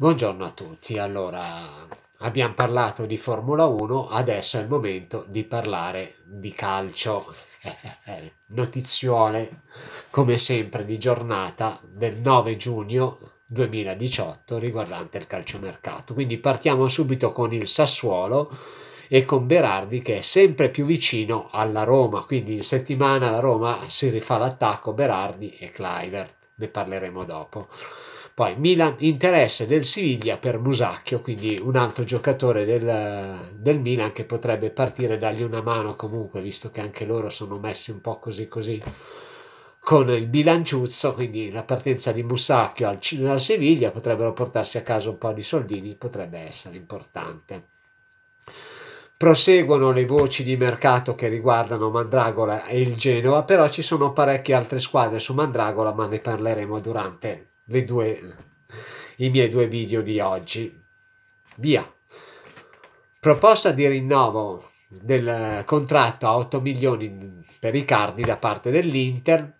Buongiorno a tutti, allora abbiamo parlato di Formula 1, adesso è il momento di parlare di calcio. Eh, notiziole, come sempre, di giornata del 9 giugno 2018 riguardante il calciomercato. Quindi partiamo subito con il Sassuolo e con Berardi che è sempre più vicino alla Roma, quindi in settimana la Roma si rifà l'attacco Berardi e Clivert, ne parleremo dopo. Poi Milan, interesse del Siviglia per Musacchio, quindi un altro giocatore del, del, Milan che potrebbe partire e dargli una mano comunque, visto che anche loro sono messi un po' così così con il bilanciuzzo, quindi la partenza di Musacchio al, al Siviglia potrebbero portarsi a casa un po' di soldini, potrebbe essere importante. Proseguono le voci di mercato che riguardano Mandragola e il Genoa, però ci sono parecchie altre squadre su Mandragola, ma ne parleremo durante due, i miei due video di oggi. Via. Proposta di rinnovo del contratto a 8 milioni per i Icardi da parte dell'Inter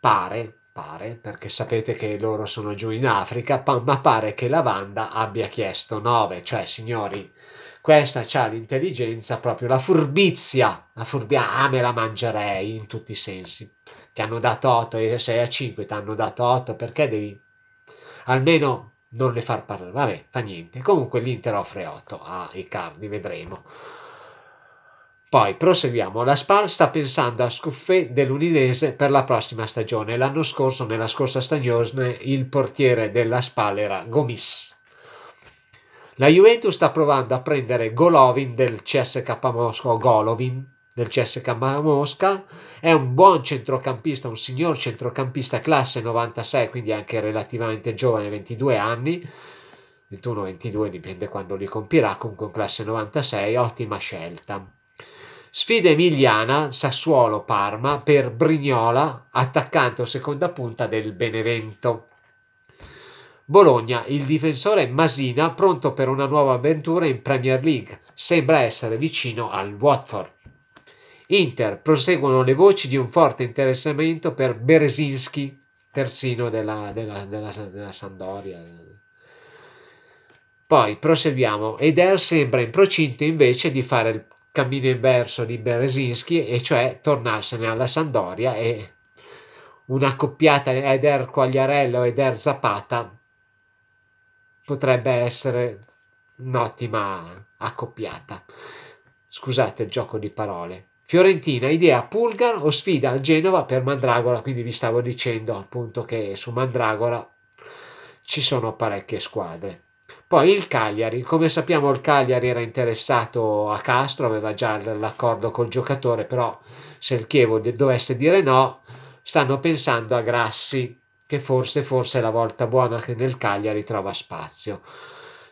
pare, pare, perché sapete che loro sono giù in Africa, ma pare che la Lavanda abbia chiesto 9, cioè signori, questa ha l'intelligenza, proprio la furbizia, la furbia, ah me la mangerei in tutti i sensi ti hanno dato 8, e 6 a 5, ti hanno dato 8, perché devi almeno non le far parlare, vabbè, fa niente. Comunque l'Inter offre 8 ai ah, cardi vedremo. Poi proseguiamo, la Spal sta pensando a Scuffè dell'Udinese per la prossima stagione. L'anno scorso, nella scorsa stagione, il portiere della Spal era Gomis. La Juventus sta provando a prendere Golovin del CSK Mosco Golovin del CSK Mosca, è un buon centrocampista, un signor centrocampista classe 96, quindi anche relativamente giovane, 22 anni, 21-22 dipende quando li compirà, comunque classe 96, ottima scelta. Sfida emiliana, Sassuolo-Parma per Brignola, attaccante o seconda punta del Benevento. Bologna, il difensore Masina pronto per una nuova avventura in Premier League, sembra essere vicino al Watford. Inter proseguono le voci di un forte interessamento per Berezinski, terzino della, della, della, della Sandoria. Poi proseguiamo. Eder sembra in procinto invece di fare il cammino inverso di Berezinski, e cioè tornarsene alla Sandoria e una coppiata Eder Quagliarello e Eder Zapata potrebbe essere un'ottima accoppiata. Scusate il gioco di parole. Fiorentina, idea Pulgar o sfida al Genova per Mandragora, quindi vi stavo dicendo appunto che su Mandragora ci sono parecchie squadre. Poi il Cagliari, come sappiamo il Cagliari era interessato a Castro, aveva già l'accordo col giocatore, però se il Chievo dovesse dire no, stanno pensando a Grassi, che forse, forse è la volta buona che nel Cagliari trova spazio.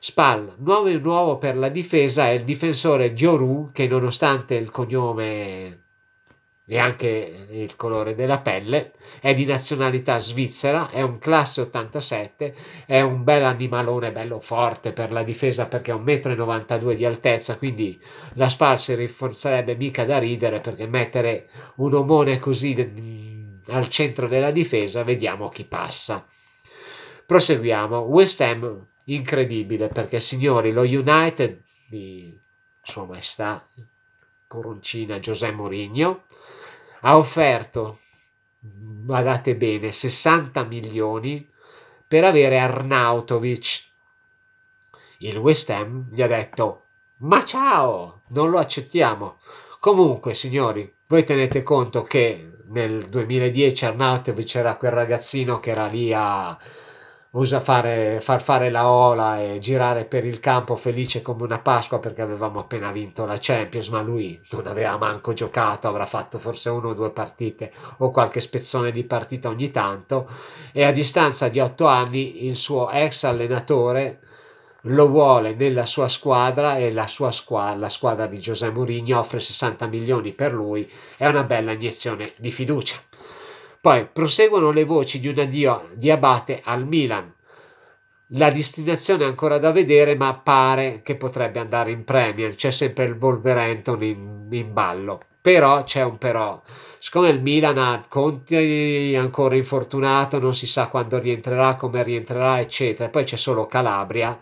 Spal, e nuovo per la difesa, è il difensore Dioru che nonostante il cognome e anche il colore della pelle, è di nazionalità svizzera, è un classe 87, è un bel animalone, bello forte per la difesa perché ha 1,92 m di altezza, quindi la Spal si rinforzerebbe mica da ridere perché mettere un omone così al centro della difesa, vediamo chi passa. Proseguiamo, West Ham incredibile perché signori lo United di sua maestà coroncina Giuseppe Mourinho ha offerto guardate bene 60 milioni per avere Arnautovic il West Ham gli ha detto ma ciao non lo accettiamo comunque signori voi tenete conto che nel 2010 Arnautovic era quel ragazzino che era lì a osa fare, far fare la ola e girare per il campo felice come una Pasqua perché avevamo appena vinto la Champions, ma lui non aveva manco giocato, avrà fatto forse una o due partite o qualche spezzone di partita ogni tanto e a distanza di otto anni il suo ex allenatore lo vuole nella sua squadra e la sua squadra, la squadra di Giuseppe Mourinho offre 60 milioni per lui, è una bella iniezione di fiducia. Poi proseguono le voci di un addio di Abate al Milan. La destinazione è ancora da vedere, ma pare che potrebbe andare in Premier. C'è sempre il Wolverhampton in, in ballo. Però c'è un però. Siccome il Milan ha Conti ancora infortunato, non si sa quando rientrerà, come rientrerà, eccetera. Poi c'è solo Calabria.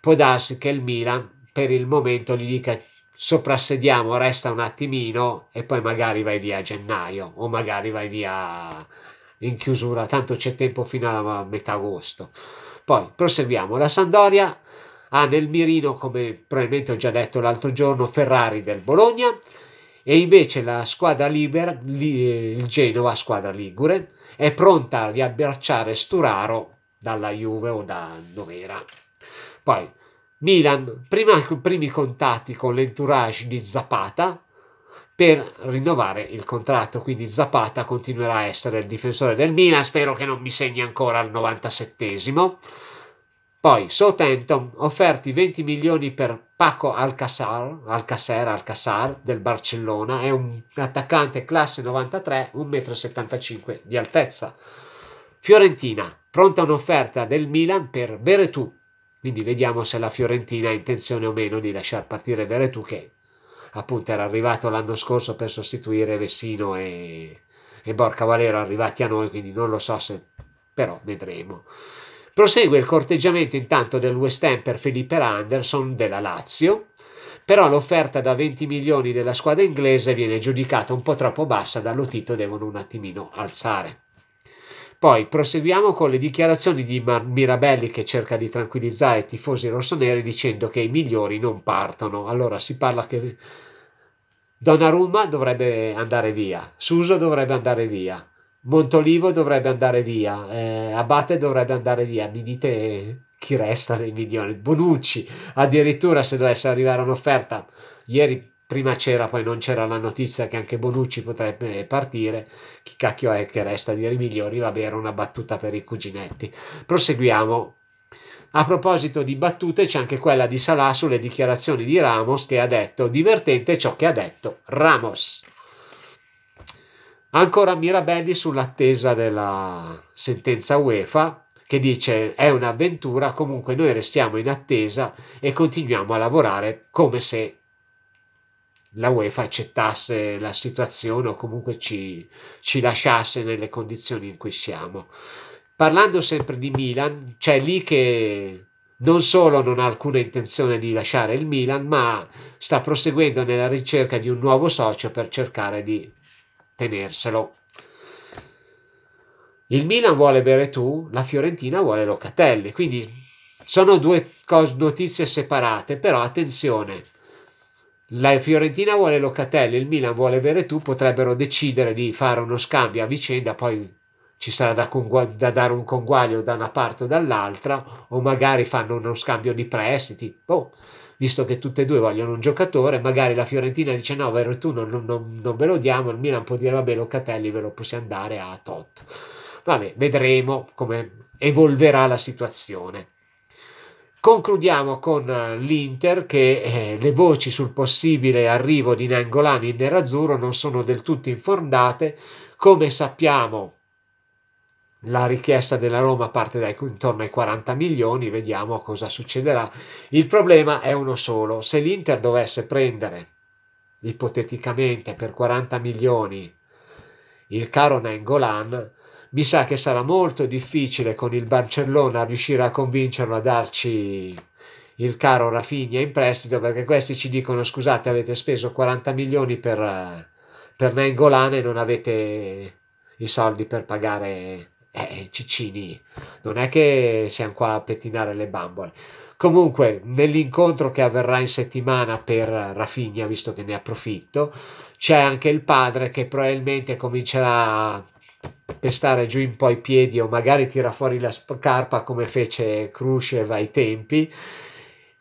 Può darsi che il Milan per il momento gli dica soprassediamo, resta un attimino e poi magari vai via a gennaio o magari vai via in chiusura, tanto c'è tempo fino a metà agosto. Poi proseguiamo, la Sandoria ha nel mirino, come probabilmente ho già detto l'altro giorno, Ferrari del Bologna e invece la squadra libera, il Genova, squadra ligure, è pronta a riabbracciare Sturaro dalla Juve o da dov'era. Poi Milan, prima i primi contatti con l'entourage di Zapata per rinnovare il contratto, quindi Zapata continuerà a essere il difensore del Milan, spero che non mi segni ancora al 97esimo. Poi Southampton, offerti 20 milioni per Paco Alcacer, Alcacer, Alcacer del Barcellona, è un attaccante classe 93, 1,75 m di altezza. Fiorentina, pronta un'offerta del Milan per Veretù, quindi vediamo se la Fiorentina ha intenzione o meno di lasciar partire Veretù che appunto era arrivato l'anno scorso per sostituire Vessino e, e Borca Valero arrivati a noi, quindi non lo so se però vedremo. Prosegue il corteggiamento intanto del West Ham per Felipe Anderson della Lazio, però l'offerta da 20 milioni della squadra inglese viene giudicata un po' troppo bassa dallo Tito devono un attimino alzare. Poi proseguiamo con le dichiarazioni di Mirabelli che cerca di tranquillizzare i tifosi rossoneri dicendo che i migliori non partono. Allora si parla che Donnarumma dovrebbe andare via, Suso dovrebbe andare via, Montolivo dovrebbe andare via, eh, Abate dovrebbe andare via. Mi dite chi resta dei migliori? Bonucci, addirittura se dovesse arrivare un'offerta. Ieri prima c'era, poi non c'era la notizia che anche Bonucci potrebbe partire, chi cacchio è che resta di Rimigliori, vabbè era una battuta per i cuginetti. Proseguiamo. A proposito di battute c'è anche quella di Salà sulle dichiarazioni di Ramos che ha detto divertente ciò che ha detto Ramos. Ancora Mirabelli sull'attesa della sentenza UEFA che dice è un'avventura, comunque noi restiamo in attesa e continuiamo a lavorare come se la UEFA accettasse la situazione o comunque ci, ci lasciasse nelle condizioni in cui siamo. Parlando sempre di Milan, c'è lì che non solo non ha alcuna intenzione di lasciare il Milan, ma sta proseguendo nella ricerca di un nuovo socio per cercare di tenerselo. Il Milan vuole bere tu, la Fiorentina vuole Locatelli, quindi sono due cos- notizie separate, però attenzione, la Fiorentina vuole Locatelli, il Milan vuole Veretù, potrebbero decidere di fare uno scambio a vicenda, poi ci sarà da, da, dare un conguaglio da una parte o dall'altra, o magari fanno uno scambio di prestiti, boh, visto che tutte e due vogliono un giocatore, magari la Fiorentina dice no, Veretù non, non, non ve lo diamo, il Milan può dire vabbè Locatelli ve lo possiamo dare a tot. Vabbè, vedremo come evolverà la situazione. Concludiamo con eh, l'Inter che eh, le voci sul possibile arrivo di Nangolani in nerazzurro non sono del tutto infondate. Come sappiamo la richiesta della Roma parte dai, intorno ai 40 milioni, vediamo cosa succederà. Il problema è uno solo, se l'Inter dovesse prendere ipoteticamente per 40 milioni il caro Nangolan, mi sa che sarà molto difficile con il Barcellona riuscire a convincerlo a darci il caro Rafinha in prestito perché questi ci dicono scusate avete speso 40 milioni per, per Nengolan e non avete i soldi per pagare eh, Ciccini non è che siamo qua a pettinare le bambole comunque nell'incontro che avverrà in settimana per Rafinha visto che ne approfitto c'è anche il padre che probabilmente comincerà pestare giù in po' i piedi o magari tira fuori la scarpa come fece Khrushchev ai tempi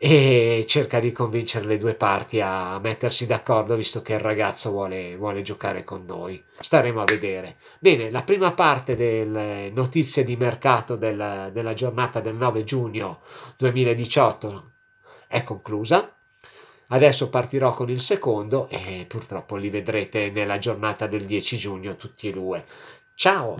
e cerca di convincere le due parti a mettersi d'accordo visto che il ragazzo vuole, vuole, giocare con noi. Staremo a vedere. Bene, la prima parte delle eh, notizie di mercato del, della giornata del 9 giugno 2018 è conclusa. Adesso partirò con il secondo e purtroppo li vedrete nella giornata del 10 giugno tutti e due. Ciao!